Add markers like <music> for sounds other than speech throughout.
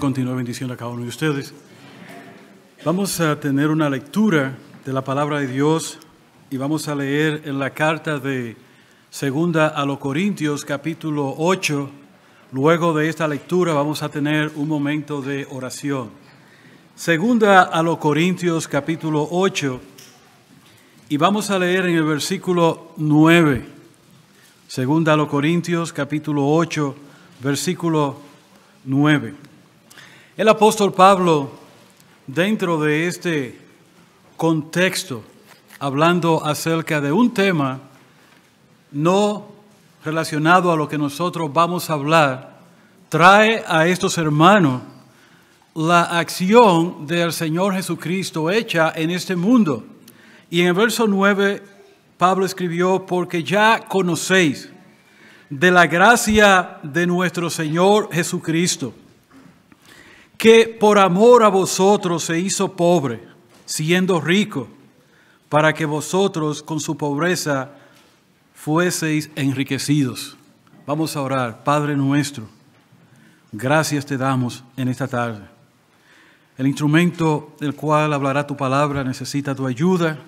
Continúa bendiciendo a cada uno de ustedes. Vamos a tener una lectura de la palabra de Dios y vamos a leer en la carta de Segunda a los Corintios capítulo 8. Luego de esta lectura vamos a tener un momento de oración. Segunda a los Corintios capítulo 8 y vamos a leer en el versículo 9. Segunda a los Corintios capítulo 8 versículo 9. El apóstol Pablo, dentro de este contexto, hablando acerca de un tema no relacionado a lo que nosotros vamos a hablar, trae a estos hermanos la acción del Señor Jesucristo hecha en este mundo. Y en el verso 9, Pablo escribió, porque ya conocéis de la gracia de nuestro Señor Jesucristo que por amor a vosotros se hizo pobre, siendo rico, para que vosotros con su pobreza fueseis enriquecidos. Vamos a orar, Padre nuestro, gracias te damos en esta tarde. El instrumento del cual hablará tu palabra necesita tu ayuda.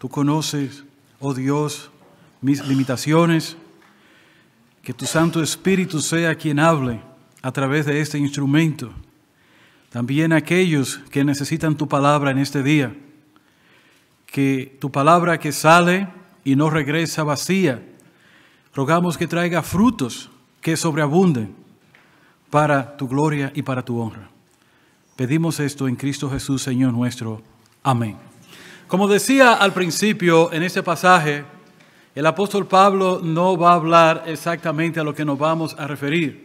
Tú conoces, oh Dios, mis limitaciones. Que tu Santo Espíritu sea quien hable a través de este instrumento también aquellos que necesitan tu palabra en este día. Que tu palabra que sale y no regresa vacía, rogamos que traiga frutos que sobreabunden para tu gloria y para tu honra. Pedimos esto en Cristo Jesús, Señor nuestro. Amén. Como decía al principio en este pasaje, el apóstol Pablo no va a hablar exactamente a lo que nos vamos a referir.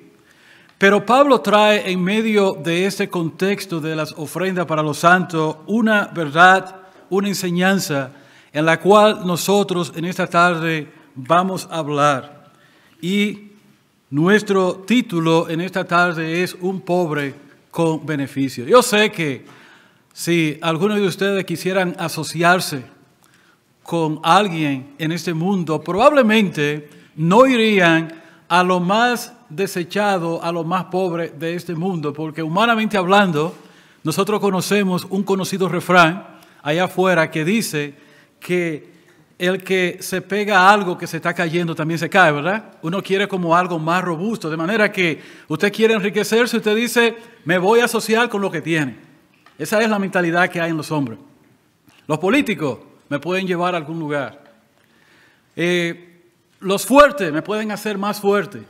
Pero Pablo trae en medio de este contexto de las ofrendas para los santos una verdad, una enseñanza en la cual nosotros en esta tarde vamos a hablar. Y nuestro título en esta tarde es Un pobre con beneficio. Yo sé que si algunos de ustedes quisieran asociarse con alguien en este mundo, probablemente no irían a lo más desechado, a lo más pobre de este mundo, porque humanamente hablando, nosotros conocemos un conocido refrán allá afuera que dice que el que se pega a algo que se está cayendo también se cae, ¿verdad? Uno quiere como algo más robusto, de manera que usted quiere enriquecerse, usted dice, me voy a asociar con lo que tiene. Esa es la mentalidad que hay en los hombres. Los políticos me pueden llevar a algún lugar. Eh, los fuertes me pueden hacer más fuerte.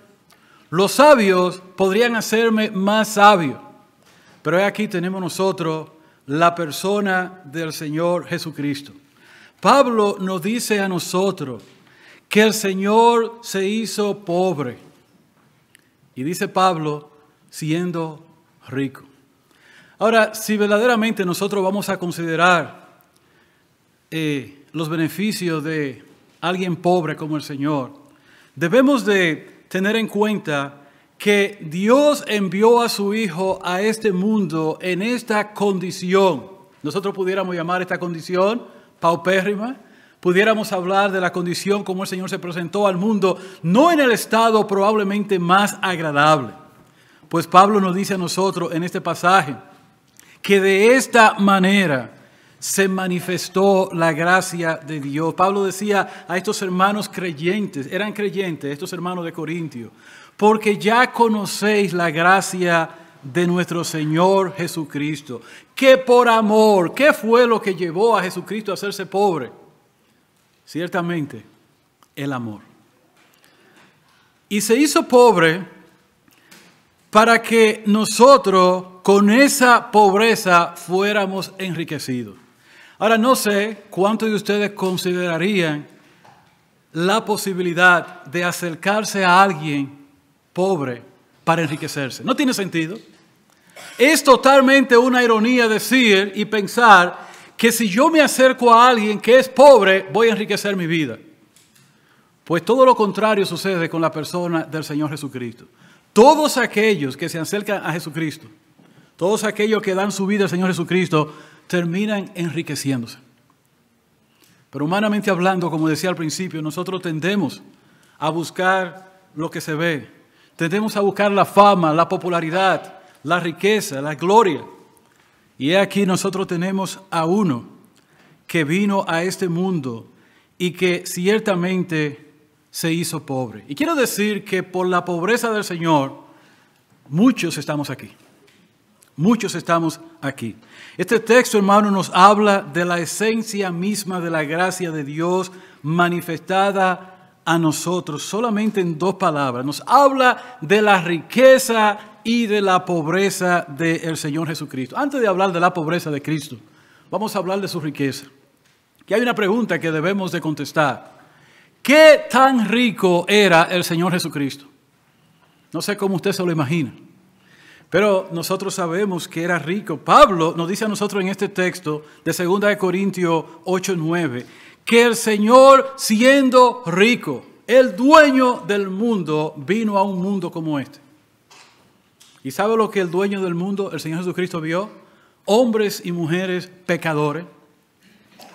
Los sabios podrían hacerme más sabio. Pero aquí tenemos nosotros la persona del Señor Jesucristo. Pablo nos dice a nosotros que el Señor se hizo pobre. Y dice Pablo, siendo rico. Ahora, si verdaderamente nosotros vamos a considerar eh, los beneficios de alguien pobre como el Señor, debemos de tener en cuenta que Dios envió a su Hijo a este mundo en esta condición. Nosotros pudiéramos llamar esta condición paupérrima, pudiéramos hablar de la condición como el Señor se presentó al mundo, no en el estado probablemente más agradable. Pues Pablo nos dice a nosotros en este pasaje que de esta manera se manifestó la gracia de Dios. Pablo decía a estos hermanos creyentes, eran creyentes, estos hermanos de Corintio, porque ya conocéis la gracia de nuestro Señor Jesucristo, que por amor, ¿qué fue lo que llevó a Jesucristo a hacerse pobre? Ciertamente, el amor. Y se hizo pobre para que nosotros con esa pobreza fuéramos enriquecidos. Ahora no sé cuántos de ustedes considerarían la posibilidad de acercarse a alguien pobre para enriquecerse. No tiene sentido. Es totalmente una ironía decir y pensar que si yo me acerco a alguien que es pobre, voy a enriquecer mi vida. Pues todo lo contrario sucede con la persona del Señor Jesucristo. Todos aquellos que se acercan a Jesucristo, todos aquellos que dan su vida al Señor Jesucristo, terminan enriqueciéndose. Pero humanamente hablando, como decía al principio, nosotros tendemos a buscar lo que se ve, tendemos a buscar la fama, la popularidad, la riqueza, la gloria. Y aquí nosotros tenemos a uno que vino a este mundo y que ciertamente se hizo pobre. Y quiero decir que por la pobreza del Señor, muchos estamos aquí. Muchos estamos aquí. Este texto, hermano, nos habla de la esencia misma de la gracia de Dios manifestada a nosotros, solamente en dos palabras. Nos habla de la riqueza y de la pobreza del Señor Jesucristo. Antes de hablar de la pobreza de Cristo, vamos a hablar de su riqueza. Que hay una pregunta que debemos de contestar. ¿Qué tan rico era el Señor Jesucristo? No sé cómo usted se lo imagina. Pero nosotros sabemos que era rico. Pablo nos dice a nosotros en este texto de 2 Corintios 8, 9, que el Señor siendo rico, el dueño del mundo, vino a un mundo como este. ¿Y sabe lo que el dueño del mundo, el Señor Jesucristo, vio? Hombres y mujeres pecadores,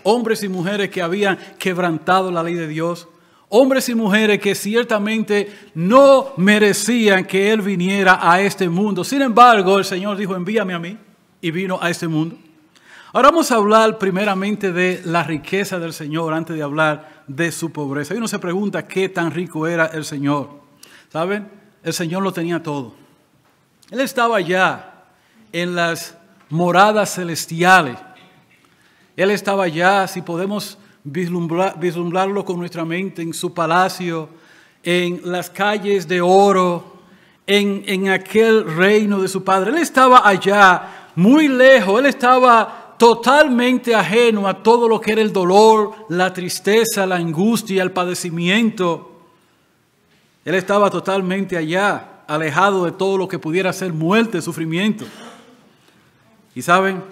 hombres y mujeres que habían quebrantado la ley de Dios, hombres y mujeres que ciertamente no merecían que Él viniera a este mundo. Sin embargo, el Señor dijo, envíame a mí y vino a este mundo. Ahora vamos a hablar primeramente de la riqueza del Señor antes de hablar de su pobreza. Y uno se pregunta qué tan rico era el Señor. ¿Saben? El Señor lo tenía todo. Él estaba ya en las moradas celestiales. Él estaba ya, si podemos vislumbrarlo con nuestra mente en su palacio, en las calles de oro, en, en aquel reino de su padre. Él estaba allá, muy lejos, él estaba totalmente ajeno a todo lo que era el dolor, la tristeza, la angustia, el padecimiento. Él estaba totalmente allá, alejado de todo lo que pudiera ser muerte, sufrimiento. Y saben,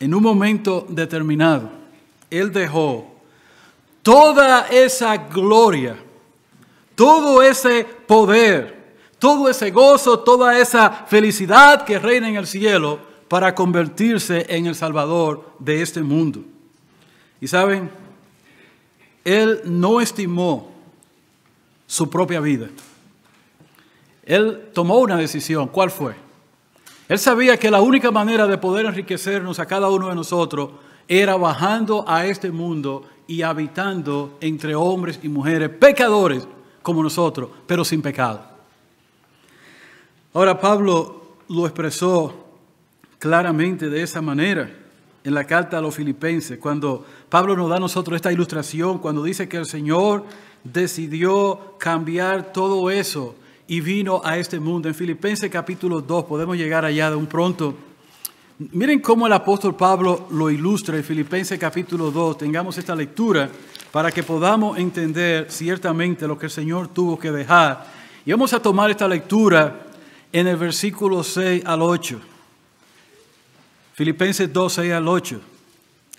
en un momento determinado, él dejó toda esa gloria, todo ese poder, todo ese gozo, toda esa felicidad que reina en el cielo para convertirse en el Salvador de este mundo. Y saben, Él no estimó su propia vida. Él tomó una decisión. ¿Cuál fue? Él sabía que la única manera de poder enriquecernos a cada uno de nosotros era bajando a este mundo y habitando entre hombres y mujeres, pecadores como nosotros, pero sin pecado. Ahora Pablo lo expresó claramente de esa manera en la carta a los filipenses, cuando Pablo nos da a nosotros esta ilustración, cuando dice que el Señor decidió cambiar todo eso y vino a este mundo. En Filipenses capítulo 2 podemos llegar allá de un pronto. Miren cómo el apóstol Pablo lo ilustra en Filipenses capítulo 2. Tengamos esta lectura para que podamos entender ciertamente lo que el Señor tuvo que dejar. Y vamos a tomar esta lectura en el versículo 6 al 8. Filipenses 2, 6 al 8.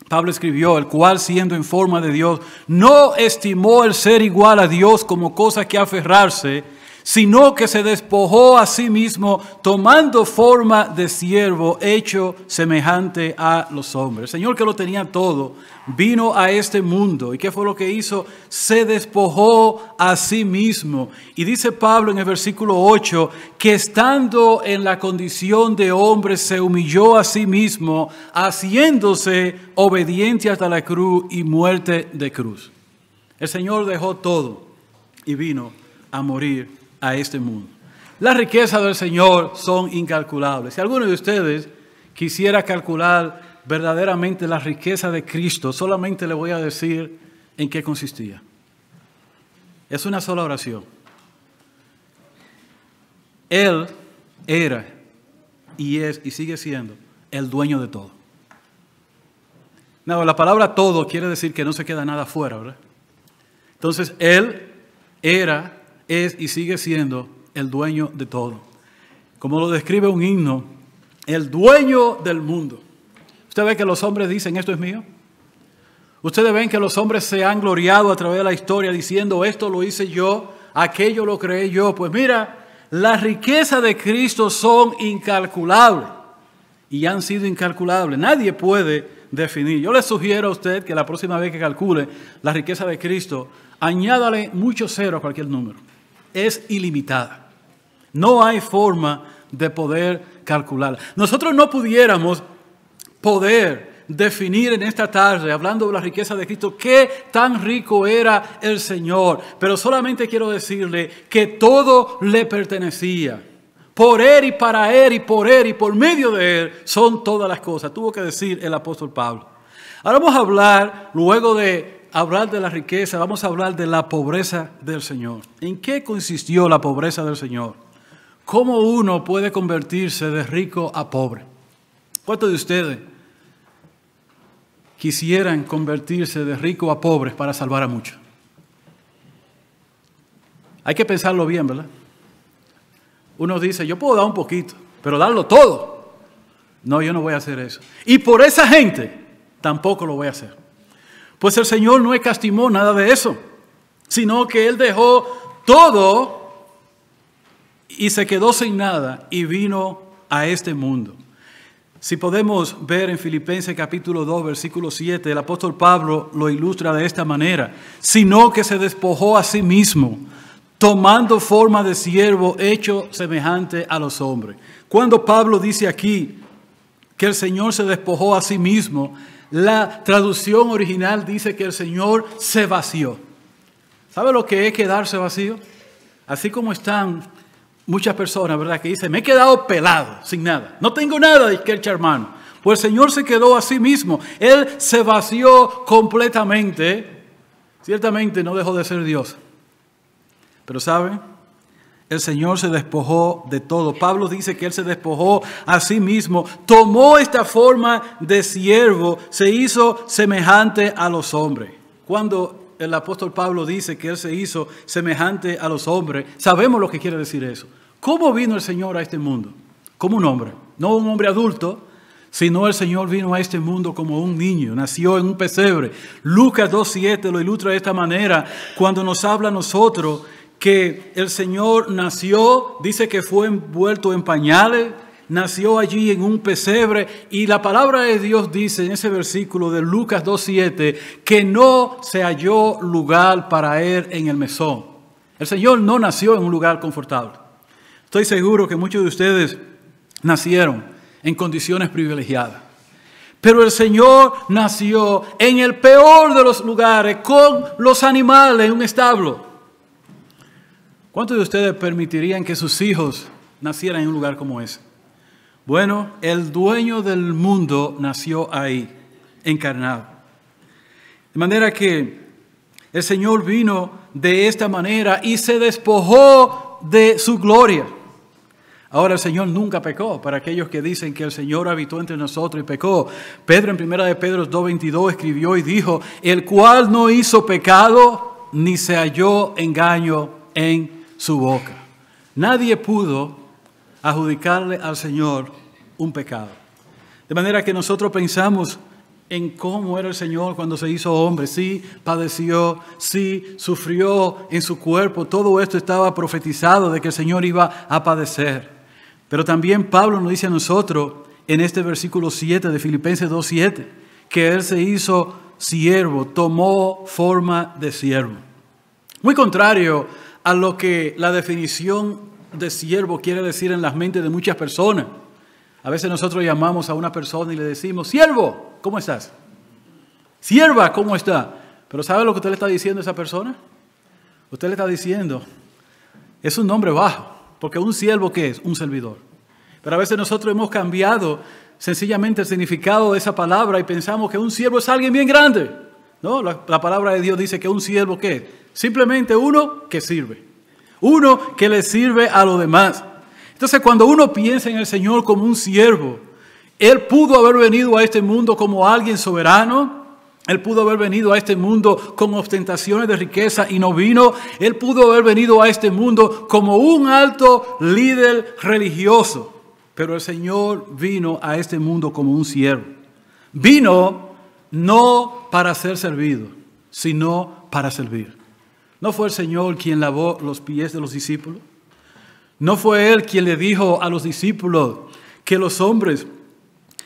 Pablo escribió, el cual siendo en forma de Dios, no estimó el ser igual a Dios como cosa que aferrarse, sino que se despojó a sí mismo tomando forma de siervo, hecho semejante a los hombres. El Señor que lo tenía todo, vino a este mundo. ¿Y qué fue lo que hizo? Se despojó a sí mismo. Y dice Pablo en el versículo 8, que estando en la condición de hombre, se humilló a sí mismo, haciéndose obediente hasta la cruz y muerte de cruz. El Señor dejó todo y vino a morir a este mundo. Las riquezas del Señor son incalculables. Si alguno de ustedes quisiera calcular verdaderamente la riqueza de Cristo, solamente le voy a decir en qué consistía. Es una sola oración. Él era y es y sigue siendo el dueño de todo. No, la palabra todo quiere decir que no se queda nada fuera, ¿verdad? Entonces, Él era es y sigue siendo el dueño de todo. Como lo describe un himno, el dueño del mundo. Usted ve que los hombres dicen, esto es mío. Ustedes ven que los hombres se han gloriado a través de la historia diciendo, esto lo hice yo, aquello lo creé yo. Pues mira, las riquezas de Cristo son incalculables y han sido incalculables. Nadie puede definir. Yo le sugiero a usted que la próxima vez que calcule la riqueza de Cristo, añádale mucho cero a cualquier número es ilimitada. No hay forma de poder calcular. Nosotros no pudiéramos poder definir en esta tarde, hablando de la riqueza de Cristo, qué tan rico era el Señor. Pero solamente quiero decirle que todo le pertenecía. Por Él y para Él y por Él y por medio de Él son todas las cosas. Tuvo que decir el apóstol Pablo. Ahora vamos a hablar luego de hablar de la riqueza, vamos a hablar de la pobreza del Señor. ¿En qué consistió la pobreza del Señor? ¿Cómo uno puede convertirse de rico a pobre? ¿Cuántos de ustedes quisieran convertirse de rico a pobre para salvar a muchos? Hay que pensarlo bien, ¿verdad? Uno dice, yo puedo dar un poquito, pero darlo todo. No, yo no voy a hacer eso. Y por esa gente, tampoco lo voy a hacer. Pues el Señor no castimó nada de eso, sino que Él dejó todo y se quedó sin nada y vino a este mundo. Si podemos ver en Filipenses capítulo 2, versículo 7, el apóstol Pablo lo ilustra de esta manera, sino que se despojó a sí mismo, tomando forma de siervo hecho semejante a los hombres. Cuando Pablo dice aquí que el Señor se despojó a sí mismo, la traducción original dice que el Señor se vació. ¿Sabe lo que es quedarse vacío? Así como están muchas personas, ¿verdad? Que dicen, me he quedado pelado, sin nada. No tengo nada de que hermano. Pues el Señor se quedó a sí mismo. Él se vació completamente. Ciertamente no dejó de ser Dios. Pero ¿saben? El Señor se despojó de todo. Pablo dice que Él se despojó a sí mismo, tomó esta forma de siervo, se hizo semejante a los hombres. Cuando el apóstol Pablo dice que Él se hizo semejante a los hombres, sabemos lo que quiere decir eso. ¿Cómo vino el Señor a este mundo? Como un hombre, no un hombre adulto, sino el Señor vino a este mundo como un niño, nació en un pesebre. Lucas 2.7 lo ilustra de esta manera cuando nos habla a nosotros que el Señor nació, dice que fue envuelto en pañales, nació allí en un pesebre y la palabra de Dios dice en ese versículo de Lucas 2.7 que no se halló lugar para él en el mesón. El Señor no nació en un lugar confortable. Estoy seguro que muchos de ustedes nacieron en condiciones privilegiadas. Pero el Señor nació en el peor de los lugares, con los animales en un establo. ¿Cuántos de ustedes permitirían que sus hijos nacieran en un lugar como ese? Bueno, el dueño del mundo nació ahí, encarnado. De manera que el Señor vino de esta manera y se despojó de su gloria. Ahora el Señor nunca pecó, para aquellos que dicen que el Señor habitó entre nosotros y pecó. Pedro en primera de Pedro 2.22 escribió y dijo, el cual no hizo pecado, ni se halló engaño en su boca. Nadie pudo adjudicarle al Señor un pecado. De manera que nosotros pensamos en cómo era el Señor cuando se hizo hombre. Sí, padeció, sí, sufrió en su cuerpo. Todo esto estaba profetizado de que el Señor iba a padecer. Pero también Pablo nos dice a nosotros en este versículo 7 de Filipenses 2.7 que Él se hizo siervo, tomó forma de siervo. Muy contrario a lo que la definición de siervo quiere decir en las mentes de muchas personas. A veces nosotros llamamos a una persona y le decimos, siervo, ¿cómo estás? Sierva, ¿cómo está? Pero ¿sabe lo que usted le está diciendo a esa persona? Usted le está diciendo, es un nombre bajo, porque un siervo ¿qué es un servidor. Pero a veces nosotros hemos cambiado sencillamente el significado de esa palabra y pensamos que un siervo es alguien bien grande. No, la, palabra de Dios dice que un siervo ¿qué es Simplemente uno que sirve. Uno que le sirve a los demás. Entonces cuando uno piensa en el Señor como un siervo, Él pudo haber venido a este mundo como alguien soberano. Él pudo haber venido a este mundo con ostentaciones de riqueza y no vino. Él pudo haber venido a este mundo como un alto líder religioso. Pero el Señor vino a este mundo como un siervo. Vino no para ser servido, sino para servir. ¿No fue el Señor quien lavó los pies de los discípulos? ¿No fue Él quien le dijo a los discípulos que los hombres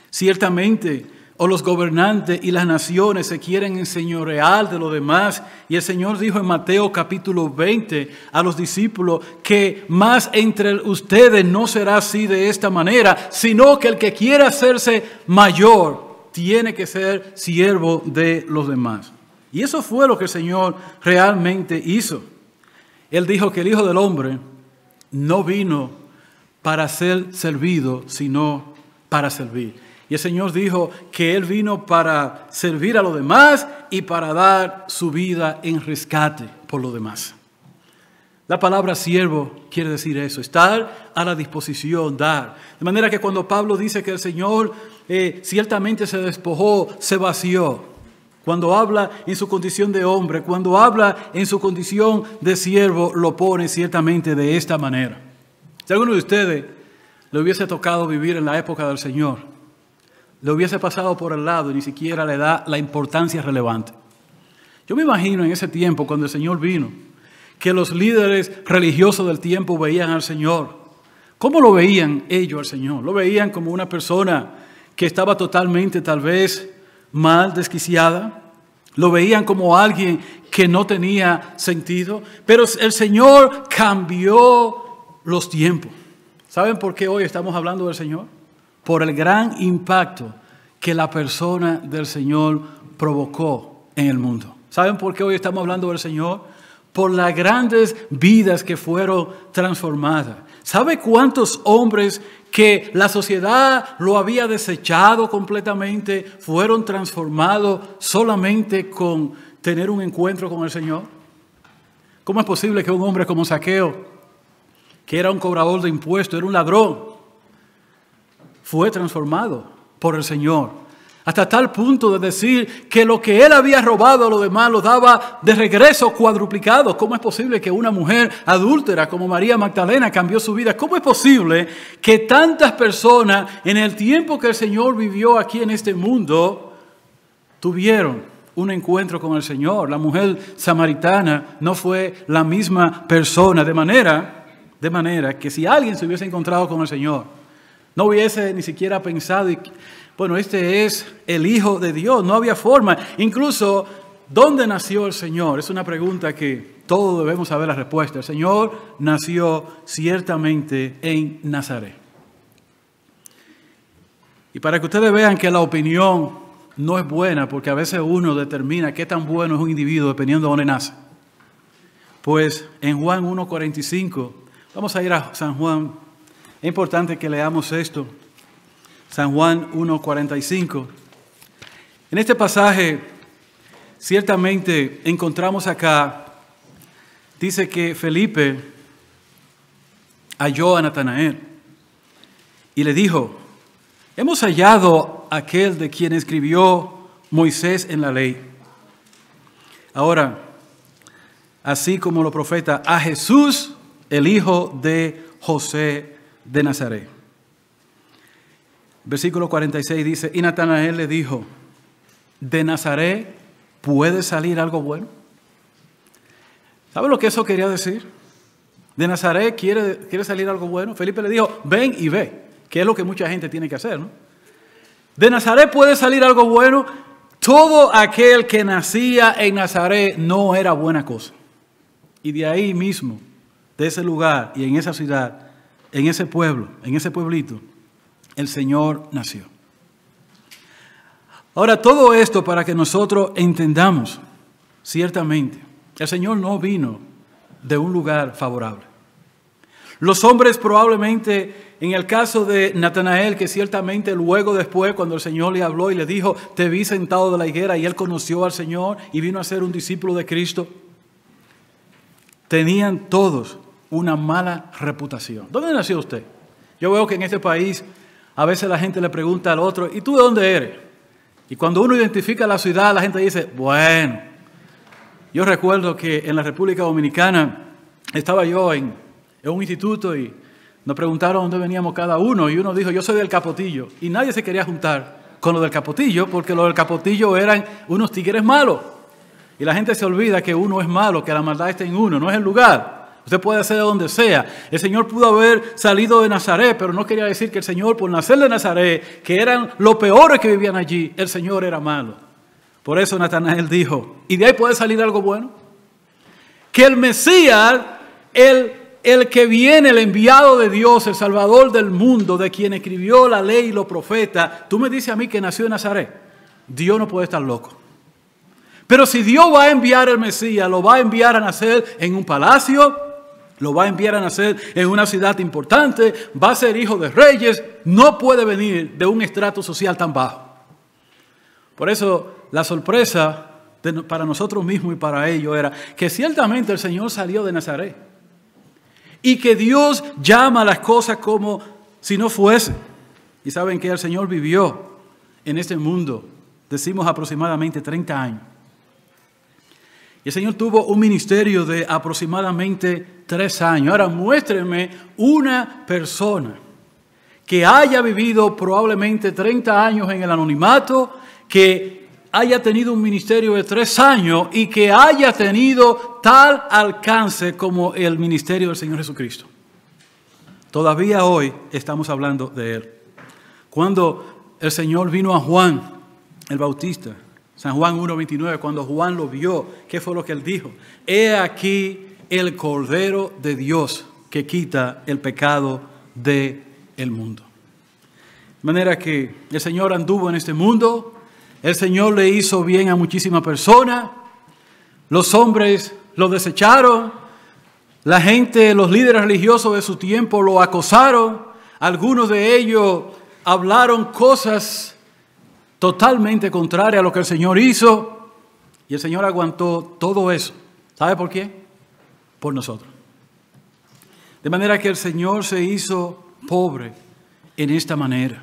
ciertamente o los gobernantes y las naciones se quieren enseñorear de los demás? Y el Señor dijo en Mateo capítulo 20 a los discípulos que más entre ustedes no será así de esta manera, sino que el que quiera hacerse mayor tiene que ser siervo de los demás. Y eso fue lo que el Señor realmente hizo. Él dijo que el Hijo del Hombre no vino para ser servido, sino para servir. Y el Señor dijo que Él vino para servir a los demás y para dar su vida en rescate por los demás. La palabra siervo quiere decir eso, estar a la disposición, dar. De manera que cuando Pablo dice que el Señor eh, ciertamente se despojó, se vació, cuando habla en su condición de hombre, cuando habla en su condición de siervo, lo pone ciertamente de esta manera. Si alguno de ustedes le hubiese tocado vivir en la época del Señor, le hubiese pasado por el lado y ni siquiera le da la importancia relevante. Yo me imagino en ese tiempo, cuando el Señor vino, que los líderes religiosos del tiempo veían al Señor. ¿Cómo lo veían ellos al Señor? Lo veían como una persona que estaba totalmente tal vez mal, desquiciada. Lo veían como alguien que no tenía sentido. Pero el Señor cambió los tiempos. ¿Saben por qué hoy estamos hablando del Señor? Por el gran impacto que la persona del Señor provocó en el mundo. ¿Saben por qué hoy estamos hablando del Señor? Por las grandes vidas que fueron transformadas. ¿Sabe cuántos hombres que la sociedad lo había desechado completamente fueron transformados solamente con tener un encuentro con el Señor? ¿Cómo es posible que un hombre como Saqueo, que era un cobrador de impuestos, era un ladrón, fue transformado por el Señor hasta tal punto de decir que lo que él había robado a los demás lo daba de regreso cuadruplicado. ¿Cómo es posible que una mujer adúltera como María Magdalena cambió su vida? ¿Cómo es posible que tantas personas en el tiempo que el Señor vivió aquí en este mundo tuvieron un encuentro con el Señor? La mujer samaritana no fue la misma persona. De manera, de manera que si alguien se hubiese encontrado con el Señor, no hubiese ni siquiera pensado, bueno, este es el Hijo de Dios, no había forma. Incluso, ¿dónde nació el Señor? Es una pregunta que todos debemos saber la respuesta. El Señor nació ciertamente en Nazaret. Y para que ustedes vean que la opinión no es buena, porque a veces uno determina qué tan bueno es un individuo dependiendo de dónde nace. Pues en Juan 1.45, vamos a ir a San Juan es importante que leamos esto. San Juan 1.45. En este pasaje, ciertamente encontramos acá, dice que Felipe halló a Natanael y le dijo, hemos hallado aquel de quien escribió Moisés en la ley. Ahora, así como lo profeta, a Jesús, el hijo de José de Nazaret. Versículo 46 dice, y Natanael le dijo, ¿de Nazaret puede salir algo bueno? ¿Sabe lo que eso quería decir? ¿De Nazaret quiere, quiere salir algo bueno? Felipe le dijo, ven y ve, que es lo que mucha gente tiene que hacer, De Nazaret puede salir algo bueno. Todo aquel que nacía en Nazaret no era buena cosa. Y de ahí mismo, de ese lugar y en esa ciudad, en ese pueblo, en ese pueblito, el Señor nació. Ahora, todo esto para que nosotros entendamos, ciertamente, el Señor no vino de un lugar favorable. Los hombres probablemente, en el caso de Natanael, que ciertamente luego después, cuando el Señor le habló y le dijo, te vi sentado de la higuera y él conoció al Señor y vino a ser un discípulo de Cristo, tenían todos una mala reputación. ¿Dónde nació usted? Yo veo que en este país a veces la gente le pregunta al otro, ¿y tú de dónde eres? Y cuando uno identifica la ciudad, la gente dice, bueno, yo recuerdo que en la República Dominicana estaba yo en, un instituto y nos preguntaron dónde veníamos cada uno y uno dijo, yo soy del Capotillo. Y nadie se quería juntar con lo del Capotillo porque lo del Capotillo eran unos tigres malos. Y la gente se olvida que uno es malo, que la maldad está en uno, no es el lugar. Usted puede ser de donde sea. El Señor pudo haber salido de Nazaret, pero no quería decir que el Señor, por nacer de Nazaret, que eran los peores que vivían allí, el Señor era malo. Por eso Natanael dijo, ¿y de ahí puede salir algo bueno? Que el Mesías, el, el que viene, el enviado de Dios, el Salvador del mundo, de quien escribió la ley y los profetas, tú me dices a mí que nació en Nazaret. Dios no puede estar loco. Pero si Dios va a enviar el Mesías, lo va a enviar a nacer en un palacio, lo va a enviar a nacer en una ciudad importante, va a ser hijo de reyes, no puede venir de un estrato social tan bajo. Por eso la sorpresa para nosotros mismos y para ellos era que ciertamente el Señor salió de Nazaret y que Dios llama las cosas como si no fuese. Y saben que el Señor vivió en este mundo, decimos aproximadamente 30 años. Y el Señor tuvo un ministerio de aproximadamente tres años. Ahora muéstreme una persona que haya vivido probablemente 30 años en el anonimato, que haya tenido un ministerio de tres años y que haya tenido tal alcance como el ministerio del Señor Jesucristo. Todavía hoy estamos hablando de él. Cuando el Señor vino a Juan el Bautista, San Juan 1.29, cuando Juan lo vio, ¿qué fue lo que él dijo? He aquí el Cordero de Dios que quita el pecado del mundo. De manera que el Señor anduvo en este mundo, el Señor le hizo bien a muchísimas personas, los hombres lo desecharon, la gente, los líderes religiosos de su tiempo lo acosaron, algunos de ellos hablaron cosas totalmente contraria a lo que el Señor hizo. Y el Señor aguantó todo eso. ¿Sabe por qué? Por nosotros. De manera que el Señor se hizo pobre en esta manera.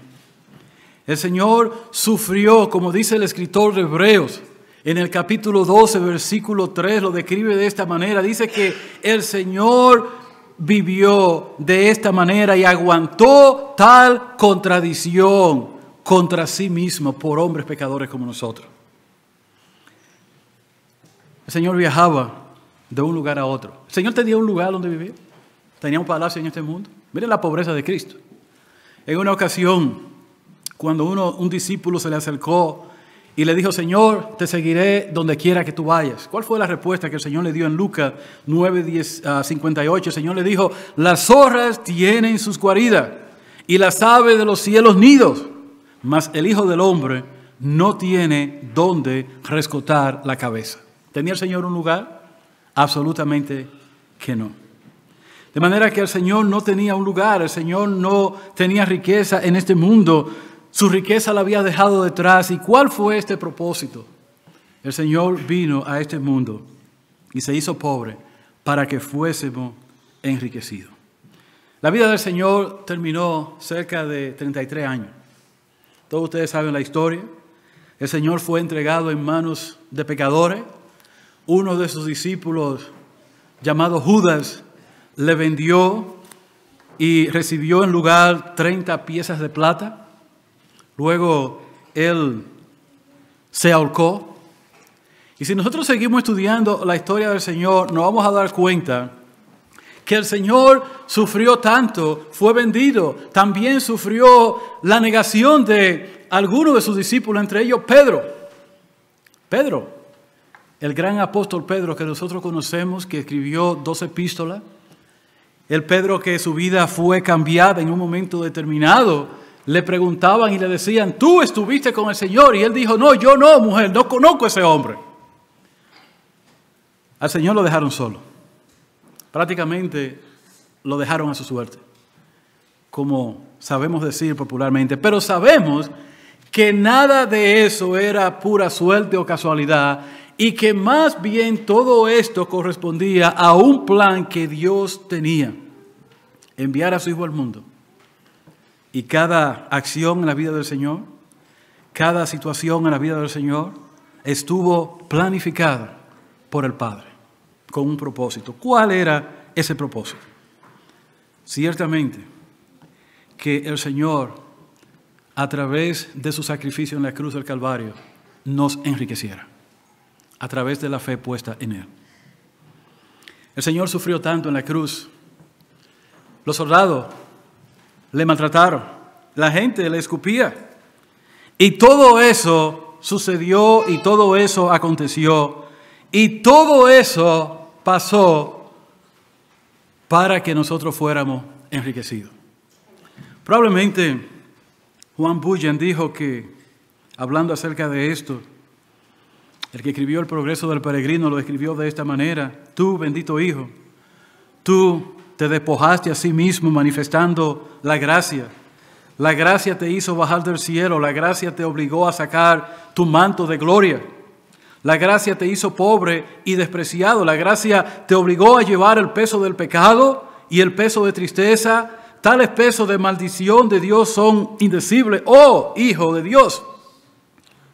El Señor sufrió, como dice el escritor de Hebreos, en el capítulo 12, versículo 3, lo describe de esta manera. Dice que el Señor vivió de esta manera y aguantó tal contradicción contra sí mismo por hombres pecadores como nosotros. El Señor viajaba de un lugar a otro. El Señor tenía un lugar donde vivir. Tenía un palacio en este mundo. Miren la pobreza de Cristo. En una ocasión, cuando uno, un discípulo se le acercó y le dijo, Señor, te seguiré donde quiera que tú vayas. ¿Cuál fue la respuesta que el Señor le dio en Lucas 9, 58? El Señor le dijo, las zorras tienen sus guaridas y las aves de los cielos nidos, mas el Hijo del Hombre no tiene dónde rescotar la cabeza. ¿Tenía el Señor un lugar? Absolutamente que no. De manera que el Señor no tenía un lugar, el Señor no tenía riqueza en este mundo, su riqueza la había dejado detrás. ¿Y cuál fue este propósito? El Señor vino a este mundo y se hizo pobre para que fuésemos enriquecidos. La vida del Señor terminó cerca de 33 años. Todos ustedes saben la historia. El Señor fue entregado en manos de pecadores. Uno de sus discípulos, llamado Judas, le vendió y recibió en lugar 30 piezas de plata. Luego él se ahorcó. Y si nosotros seguimos estudiando la historia del Señor, nos vamos a dar cuenta que el Señor sufrió tanto, fue vendido, también sufrió la negación de algunos de sus discípulos, entre ellos Pedro. Pedro, el gran apóstol Pedro que nosotros conocemos, que escribió dos epístolas, el Pedro que su vida fue cambiada en un momento determinado, le preguntaban y le decían, tú estuviste con el Señor. Y él dijo, no, yo no, mujer, no conozco a ese hombre. Al Señor lo dejaron solo prácticamente lo dejaron a su suerte, como sabemos decir popularmente. Pero sabemos que nada de eso era pura suerte o casualidad y que más bien todo esto correspondía a un plan que Dios tenía, enviar a su Hijo al mundo. Y cada acción en la vida del Señor, cada situación en la vida del Señor, estuvo planificada por el Padre con un propósito. ¿Cuál era ese propósito? Ciertamente que el Señor, a través de su sacrificio en la cruz del Calvario, nos enriqueciera, a través de la fe puesta en Él. El Señor sufrió tanto en la cruz. Los soldados le maltrataron, la gente le escupía. Y todo eso sucedió y todo eso aconteció. Y todo eso pasó para que nosotros fuéramos enriquecidos. Probablemente Juan Bullen dijo que, hablando acerca de esto, el que escribió El progreso del peregrino lo escribió de esta manera. Tú, bendito Hijo, tú te despojaste a sí mismo manifestando la gracia. La gracia te hizo bajar del cielo, la gracia te obligó a sacar tu manto de gloria. La gracia te hizo pobre y despreciado. La gracia te obligó a llevar el peso del pecado y el peso de tristeza. Tales pesos de maldición de Dios son indecibles. Oh, hijo de Dios.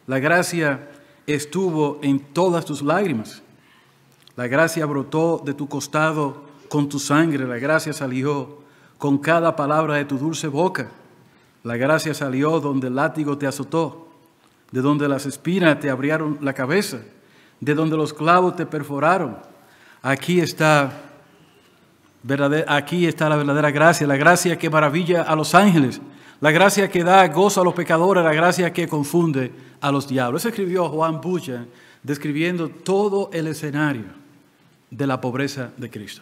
La gracia estuvo en todas tus lágrimas. La gracia brotó de tu costado con tu sangre. La gracia salió con cada palabra de tu dulce boca. La gracia salió donde el látigo te azotó de donde las espinas te abrieron la cabeza, de donde los clavos te perforaron. Aquí está, aquí está la verdadera gracia, la gracia que maravilla a los ángeles, la gracia que da gozo a los pecadores, la gracia que confunde a los diablos. Eso escribió Juan Buchan describiendo todo el escenario de la pobreza de Cristo.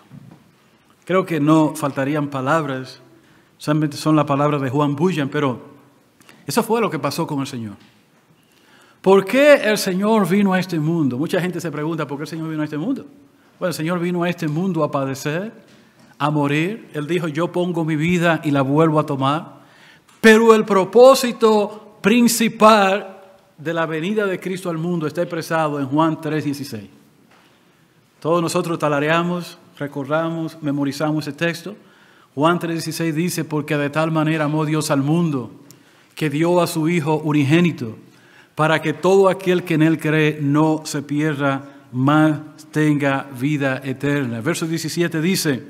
Creo que no faltarían palabras, solamente son las palabras de Juan Buchan, pero eso fue lo que pasó con el Señor. ¿Por qué el Señor vino a este mundo? Mucha gente se pregunta, ¿por qué el Señor vino a este mundo? Bueno, el Señor vino a este mundo a padecer, a morir. Él dijo, yo pongo mi vida y la vuelvo a tomar. Pero el propósito principal de la venida de Cristo al mundo está expresado en Juan 3:16. Todos nosotros talareamos, recordamos, memorizamos ese texto. Juan 3:16 dice, porque de tal manera amó Dios al mundo, que dio a su Hijo unigénito para que todo aquel que en Él cree no se pierda, más tenga vida eterna. Verso 17 dice,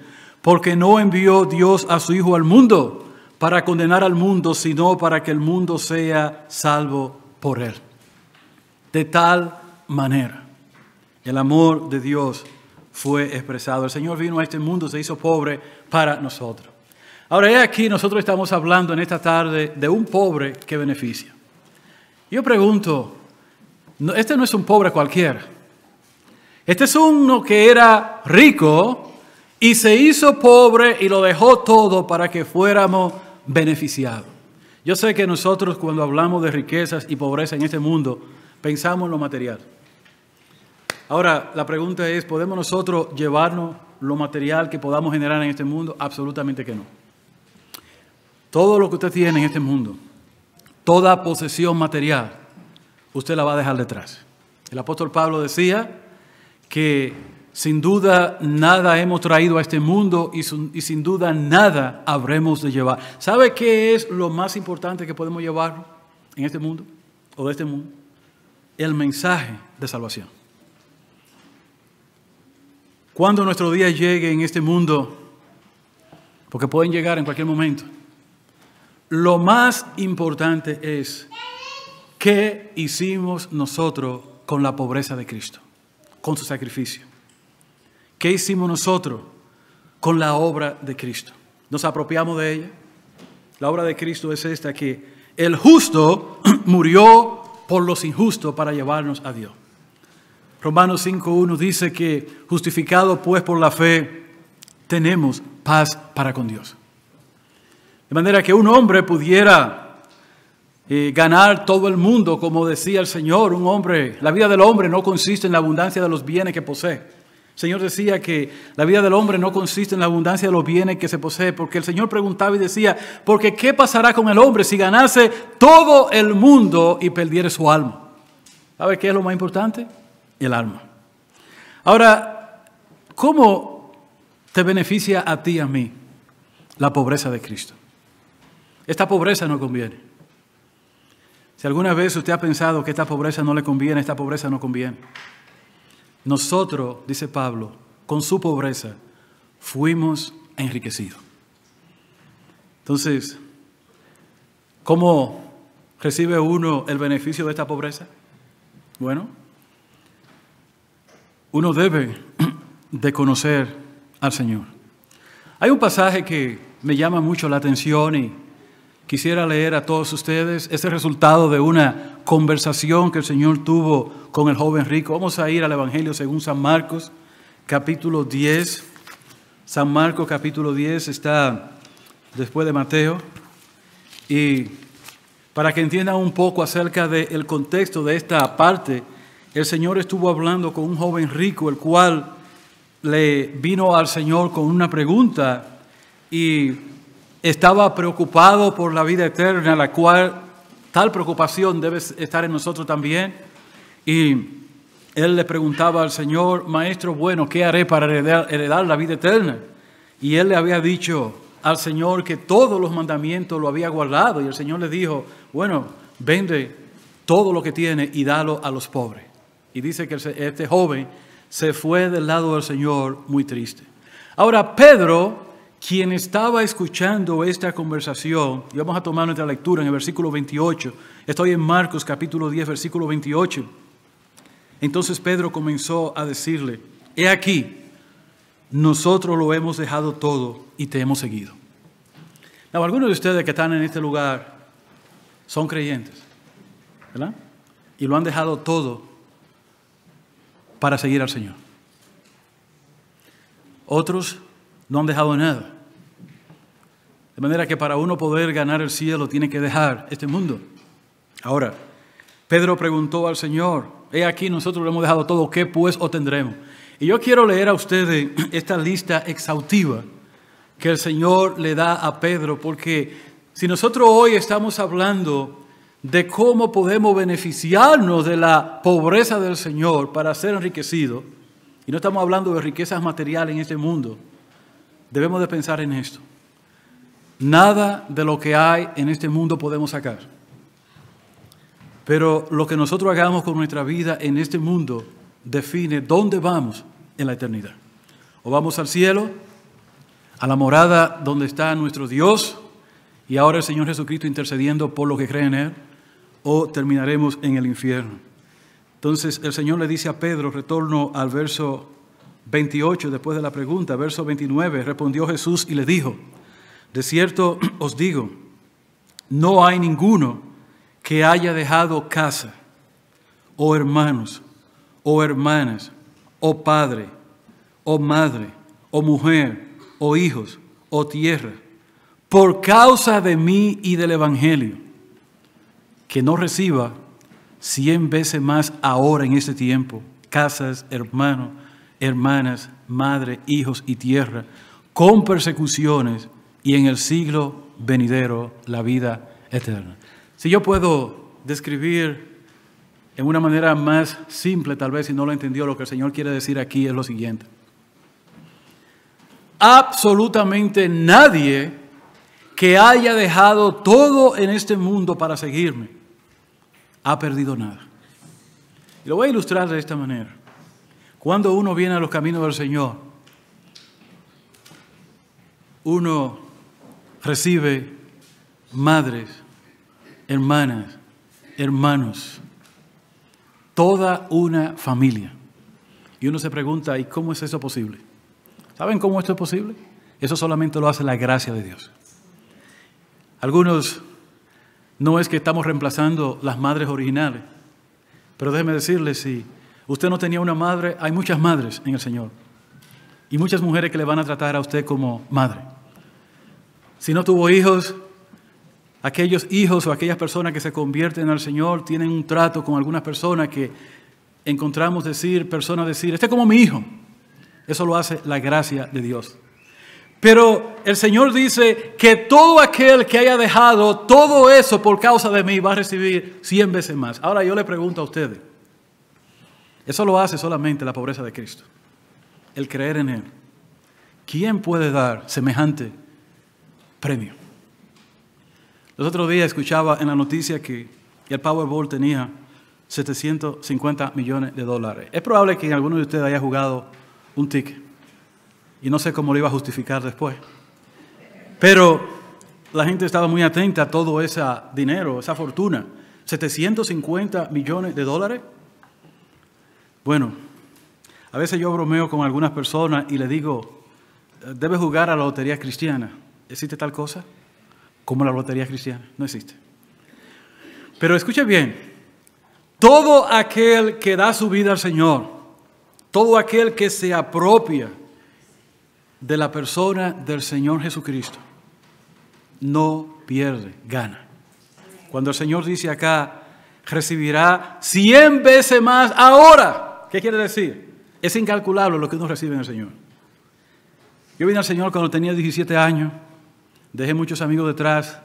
porque no envió Dios a su Hijo al mundo para condenar al mundo, sino para que el mundo sea salvo por Él. De tal manera, el amor de Dios fue expresado. El Señor vino a este mundo, se hizo pobre para nosotros. Ahora, aquí nosotros estamos hablando en esta tarde de un pobre que beneficia. Yo pregunto, este no es un pobre cualquiera. Este es uno que era rico y se hizo pobre y lo dejó todo para que fuéramos beneficiados. Yo sé que nosotros cuando hablamos de riquezas y pobreza en este mundo, pensamos en lo material. Ahora, la pregunta es, ¿podemos nosotros llevarnos lo material que podamos generar en este mundo? Absolutamente que no. Todo lo que usted tiene en este mundo Toda posesión material, usted la va a dejar detrás. El apóstol Pablo decía que sin duda nada hemos traído a este mundo y, sin duda nada habremos de llevar. ¿Sabe qué es lo más importante que podemos llevar en este mundo o de este mundo? El mensaje de salvación. Cuando nuestro día llegue en este mundo, porque pueden llegar en cualquier momento, lo más importante es qué hicimos nosotros con la pobreza de Cristo, con su sacrificio. ¿Qué hicimos nosotros con la obra de Cristo? ¿Nos apropiamos de ella? La obra de Cristo es esta que el justo <clears throat> murió por los injustos para llevarnos a Dios. Romanos 5.1 dice que justificado pues por la fe, tenemos paz para con Dios. De manera que un hombre pudiera eh, ganar todo el mundo, como decía el Señor, un hombre, la vida del hombre no consiste en la abundancia de los bienes que posee. El Señor decía que la vida del hombre no consiste en la abundancia de los bienes que se posee, porque el Señor preguntaba y decía, porque ¿qué pasará con el hombre si ganase todo el mundo y perdiere su alma? ¿Sabe qué es lo más importante? El alma. Ahora, ¿cómo te beneficia a ti y a mí la pobreza de Cristo? Esta pobreza no conviene. Si alguna vez usted ha pensado que esta pobreza no le conviene, esta pobreza no conviene. Nosotros, dice Pablo, con su pobreza fuimos enriquecidos. Entonces, ¿cómo recibe uno el beneficio de esta pobreza? Bueno, uno debe <clears throat> de conocer al Señor. Hay un pasaje que me llama mucho la atención y Quisiera leer a todos ustedes este resultado de una conversación que el Señor tuvo con el joven rico. Vamos a ir al Evangelio según San Marcos, capítulo 10. San Marcos, capítulo 10, está después de Mateo. Y para que entiendan un poco acerca del contexto de esta parte, el Señor estuvo hablando con un joven rico, el cual le vino al Señor con una pregunta y estaba preocupado por la vida eterna, la cual tal preocupación debe estar en nosotros también. Y él le preguntaba al Señor, Maestro bueno, ¿qué haré para heredar, la vida eterna? Y él le había dicho al Señor que todos los mandamientos lo había guardado. Y el Señor le dijo, bueno, vende todo lo que tiene y dalo a los pobres. Y dice que este joven se fue del lado del Señor muy triste. Ahora, Pedro quien estaba escuchando esta conversación, y vamos a tomar nuestra lectura en el versículo 28, estoy en Marcos capítulo 10, versículo 28. Entonces Pedro comenzó a decirle, he aquí, nosotros lo hemos dejado todo y te hemos seguido. algunos de ustedes que están en este lugar son creyentes, ¿verdad? Y lo han dejado todo para seguir al Señor. Otros no han dejado nada de manera que para uno poder ganar el cielo tiene que dejar este mundo. Ahora, Pedro preguntó al Señor, he aquí nosotros lo hemos dejado todo, ¿qué pues obtendremos? Y yo quiero leer a ustedes <clears throat> esta lista exhaustiva que el Señor le da a Pedro, porque si nosotros hoy estamos hablando de cómo podemos beneficiarnos de la pobreza del Señor para ser enriquecidos, y no estamos hablando de riquezas materiales en este mundo, debemos de pensar en esto. Nada de lo que hay en este mundo podemos sacar. Pero lo que nosotros hagamos con nuestra vida en este mundo define dónde vamos en la eternidad. O vamos al cielo, a la morada donde está nuestro Dios, y ahora el Señor Jesucristo intercediendo por los que creen en Él, o terminaremos en el infierno. Entonces el Señor le dice a Pedro, retorno al verso 28 después de la pregunta, verso 29, respondió Jesús y le dijo, de cierto <clears throat> os digo, no hay ninguno que haya dejado casa, o oh hermanos, o oh hermanas, o oh padre, o madre, o mujer, o hijos, o tierra, por causa de mí y del Evangelio, que no reciba cien veces más ahora en este tiempo, casas, hermanos, hermanas, madre, hijos y tierra, con persecuciones y en el siglo venidero la vida eterna. Si yo puedo describir en una manera más simple, tal vez si no lo entendió, lo que el Señor quiere decir aquí es lo siguiente. Absolutamente nadie que haya dejado todo en este mundo para seguirme ha perdido nada. Y lo voy a ilustrar de esta manera. Cuando uno viene a los caminos del Señor, uno recibe madres, hermanas, hermanos, toda una familia. Y uno se pregunta, ¿y cómo es eso posible? ¿Saben cómo esto es posible? Eso solamente lo hace la gracia de Dios. Algunos no es que estamos reemplazando las madres originales, pero déjeme decirles, si usted no tenía una madre, hay muchas madres en el Señor y muchas mujeres que le van a tratar a usted como madre. Si no tuvo hijos, aquellos hijos o aquellas personas que se convierten al Señor tienen un trato con algunas personas que encontramos decir, personas decir, este es como mi hijo. Eso lo hace la gracia de Dios. Pero el Señor dice que todo aquel que haya dejado todo eso por causa de mí va a recibir 100 veces más. Ahora yo le pregunto a ustedes, eso lo hace solamente la pobreza de Cristo, el creer en Él. ¿Quién puede dar semejante premio. Los otros días escuchaba en la noticia que el Powerball tenía 750 millones de dólares. Es probable que alguno de ustedes haya jugado un ticket y no sé cómo lo iba a justificar después. Pero la gente estaba muy atenta a todo ese dinero, esa fortuna. 750 millones de dólares. Bueno, a veces yo bromeo con algunas personas y le digo, debes jugar a la lotería cristiana existe tal cosa como la lotería cristiana. No existe. Pero escuche bien, todo aquel que da su vida al Señor, todo aquel que se apropia de la persona del Señor Jesucristo, no pierde, gana. Cuando el Señor dice acá, recibirá 100 veces más ahora, ¿qué quiere decir? Es incalculable lo que uno recibe en el Señor. Yo vine al Señor cuando tenía 17 años dejé muchos amigos detrás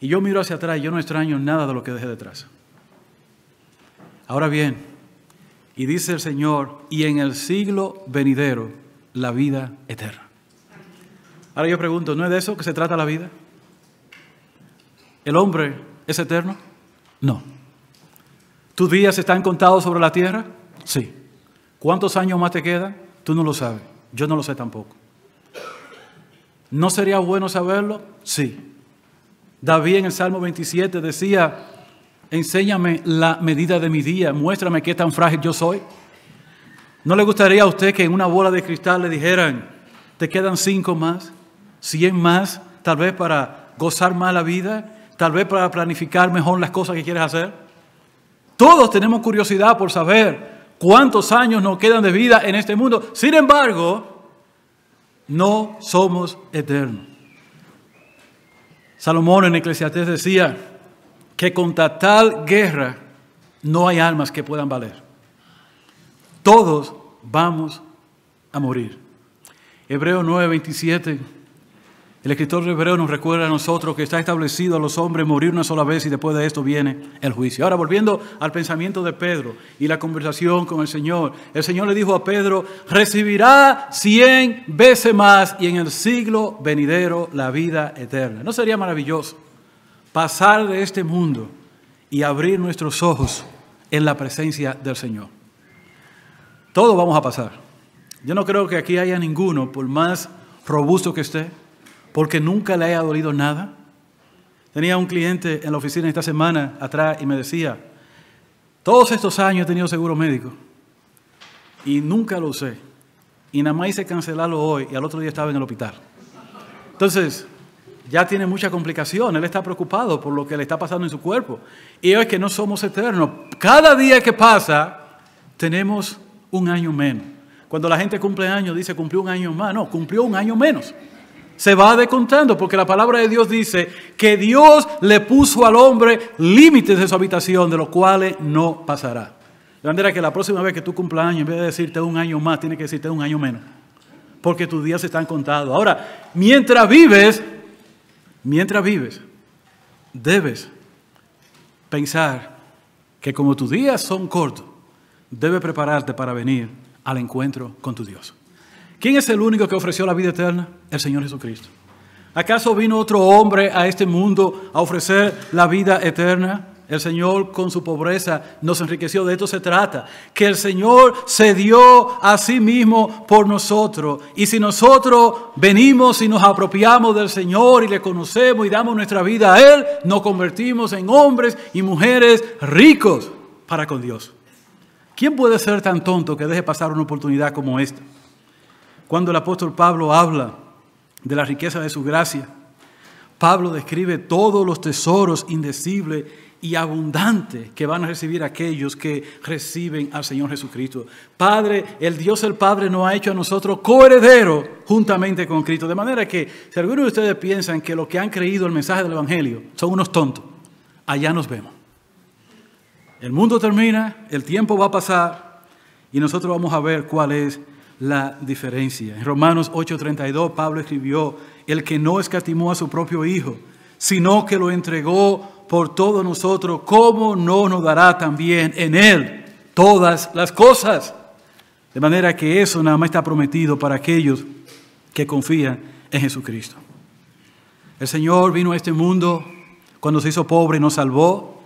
y yo miro hacia atrás y yo no extraño nada de lo que dejé detrás. Ahora bien, y dice el Señor, y en el siglo venidero, la vida eterna. Ahora yo pregunto, ¿no es de eso que se trata la vida? ¿El hombre es eterno? No. ¿Tus días están contados sobre la tierra? Sí. ¿Cuántos años más te quedan? Tú no lo sabes. Yo no lo sé tampoco. ¿No sería bueno saberlo? Sí. David en el Salmo 27 decía, enséñame la medida de mi día, muéstrame qué tan frágil yo soy. ¿No le gustaría a usted que en una bola de cristal le dijeran, te quedan cinco más, cien más, tal vez para gozar más la vida, tal vez para planificar mejor las cosas que quieres hacer? Todos tenemos curiosidad por saber cuántos años nos quedan de vida en este mundo. Sin embargo, no somos eternos. Salomón en Eclesiastés decía que contra tal guerra no hay almas que puedan valer. Todos vamos a morir. Hebreo 9, 27 el escritor de Hebreo nos recuerda a nosotros que está establecido a los hombres morir una sola vez y después de esto viene el juicio. Ahora, volviendo al pensamiento de Pedro y la conversación con el Señor, el Señor le dijo a Pedro, recibirá cien veces más y en el siglo venidero la vida eterna. ¿No sería maravilloso pasar de este mundo y abrir nuestros ojos en la presencia del Señor? Todos vamos a pasar. Yo no creo que aquí haya ninguno, por más robusto que esté, porque nunca le haya dolido nada. Tenía un cliente en la oficina esta semana atrás y me decía, todos estos años he tenido seguro médico y nunca lo usé. Y nada más hice cancelarlo hoy y al otro día estaba en el hospital. Entonces, ya tiene mucha complicación, él está preocupado por lo que le está pasando en su cuerpo. Y es que no somos eternos. Cada día que pasa, tenemos un año menos. Cuando la gente cumple años, dice cumplió un año más. No, cumplió un año menos se va descontando porque la palabra de Dios dice que Dios le puso al hombre límites de su habitación, de los cuales no pasará. De manera que la próxima vez que tú cumplas años, en vez de decirte un año más, tiene que decirte un año menos, porque tus días están contados. Ahora, mientras vives, mientras vives, debes pensar que como tus días son cortos, debes prepararte para venir al encuentro con tu Dios. ¿Quién es el único que ofreció la vida eterna? El Señor Jesucristo. ¿Acaso vino otro hombre a este mundo a ofrecer la vida eterna? El Señor con su pobreza nos enriqueció. De esto se trata. Que el Señor se dio a sí mismo por nosotros. Y si nosotros venimos y nos apropiamos del Señor y le conocemos y damos nuestra vida a Él, nos convertimos en hombres y mujeres ricos para con Dios. ¿Quién puede ser tan tonto que deje pasar una oportunidad como esta? cuando el apóstol Pablo habla de la riqueza de su gracia, Pablo describe todos los tesoros indecibles y abundantes que van a recibir aquellos que reciben al Señor Jesucristo. Padre, el Dios el Padre nos ha hecho a nosotros coheredero juntamente con Cristo. De manera que si algunos de ustedes piensan que los que han creído el mensaje del Evangelio son unos tontos, allá nos vemos. El mundo termina, el tiempo va a pasar y nosotros vamos a ver cuál es la diferencia. En Romanos 8:32 Pablo escribió, el que no escatimó a su propio Hijo, sino que lo entregó por todos nosotros, ¿cómo no nos dará también en Él todas las cosas? De manera que eso nada más está prometido para aquellos que confían en Jesucristo. El Señor vino a este mundo cuando se hizo pobre, nos salvó,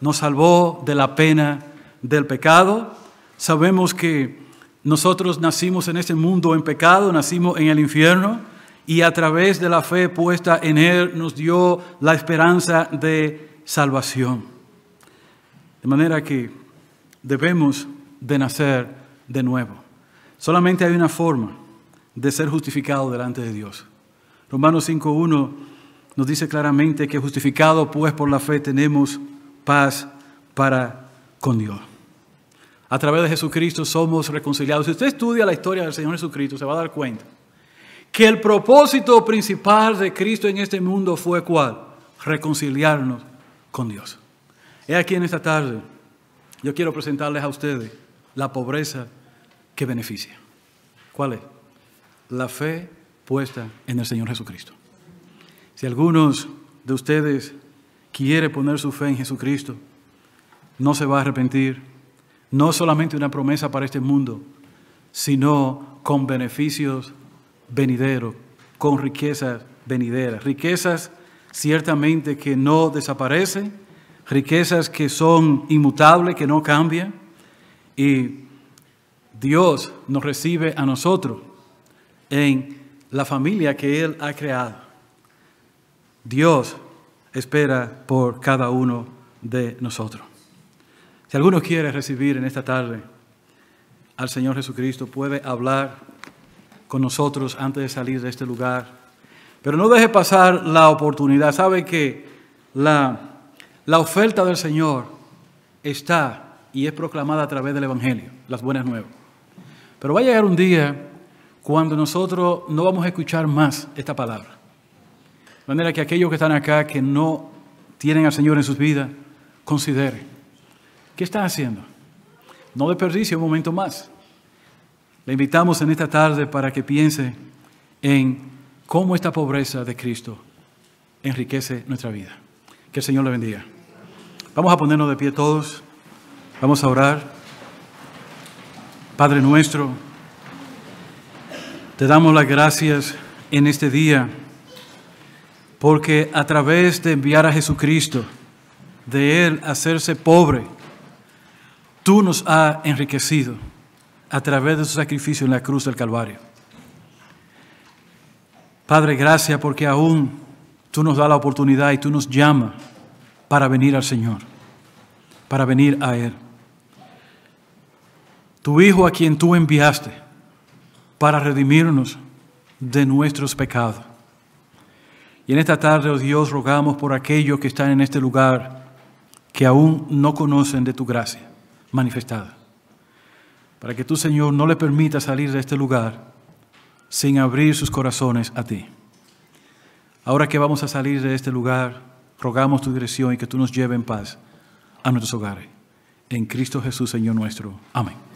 nos salvó de la pena del pecado. Sabemos que nosotros nacimos en este mundo en pecado, nacimos en el infierno y a través de la fe puesta en Él nos dio la esperanza de salvación. De manera que debemos de nacer de nuevo. Solamente hay una forma de ser justificado delante de Dios. Romanos 5.1 nos dice claramente que justificado pues por la fe tenemos paz para con Dios. A través de Jesucristo somos reconciliados. Si usted estudia la historia del Señor Jesucristo, se va a dar cuenta que el propósito principal de Cristo en este mundo fue cuál? Reconciliarnos con Dios. He aquí en esta tarde, yo quiero presentarles a ustedes la pobreza que beneficia. ¿Cuál es? La fe puesta en el Señor Jesucristo. Si algunos de ustedes quiere poner su fe en Jesucristo, no se va a arrepentir no solamente una promesa para este mundo, sino con beneficios venideros, con riquezas venideras. Riquezas ciertamente que no desaparecen, riquezas que son inmutables, que no cambian. Y Dios nos recibe a nosotros en la familia que Él ha creado. Dios espera por cada uno de nosotros. Si alguno quiere recibir en esta tarde al Señor Jesucristo, puede hablar con nosotros antes de salir de este lugar. Pero no deje pasar la oportunidad. Sabe que la, la oferta del Señor está y es proclamada a través del Evangelio, las buenas nuevas. Pero va a llegar un día cuando nosotros no vamos a escuchar más esta palabra. De manera que aquellos que están acá que no tienen al Señor en sus vidas, consideren ¿Qué está haciendo? No desperdicie un momento más. Le invitamos en esta tarde para que piense en cómo esta pobreza de Cristo enriquece nuestra vida. Que el Señor le bendiga. Vamos a ponernos de pie todos. Vamos a orar. Padre nuestro, te damos las gracias en este día porque a través de enviar a Jesucristo, de Él hacerse pobre, tú nos has enriquecido a través de su sacrificio en la cruz del Calvario. Padre, gracias porque aún tú nos das la oportunidad y tú nos llamas para venir al Señor, para venir a Él. Tu Hijo a quien tú enviaste para redimirnos de nuestros pecados. Y en esta tarde, oh Dios, rogamos por aquellos que están en este lugar que aún no conocen de tu gracia manifestada. Para que tu Señor, no le permita salir de este lugar sin abrir sus corazones a ti. Ahora que vamos a salir de este lugar, rogamos tu dirección y que tú nos lleves en paz a nuestros hogares. En Cristo Jesús, Señor nuestro. Amén.